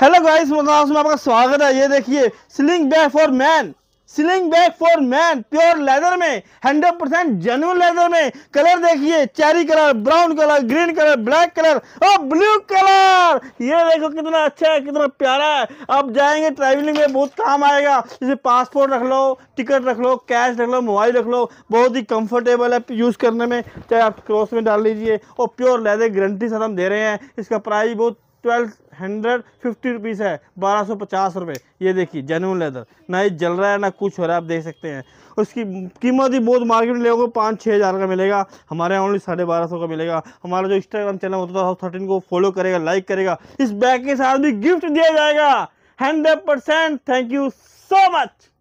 hello guys मैं में आपका स्वागत है ये देखिए sling bag for man sling bag for man pure leather में 100 परसेंट जेनुअन लेदर में कलर देखिए cherry colour brown colour green colour black colour और ब्लू कलर ये देखो कितना अच्छा है कितना प्यारा है अब जाएंगे ट्रैवलिंग में बहुत काम आएगा जैसे पासपोर्ट रख लो टिकट रख लो कैश रख लो मोबाइल रख लो बहुत ही कंफर्टेबल है यूज़ करने में चाहे आप क्रॉस में डाल लीजिए और प्योर लेदर गारंटी सर हम दे रहे हैं इसका प्राइस बहुत ट्वेल्व हंड्रेड फिफ्टी रुपीज़ है बारह सौ पचास रुपये ये देखिए जेनुअन लेदर ना ये जल रहा है ना कुछ हो रहा है आप देख सकते हैं उसकी कीमत ही बहुत मार्केट में लोगों को पाँच छः हज़ार का मिलेगा हमारे यहाँ ओनली साढ़े बारह सौ का मिलेगा हमारा जो इंस्टाग्राम चैनल होता था थर्टीन को फॉलो करेगा लाइक करेगा इस बैग के साथ भी गिफ्ट दिया जाएगा hundred percent thank you so much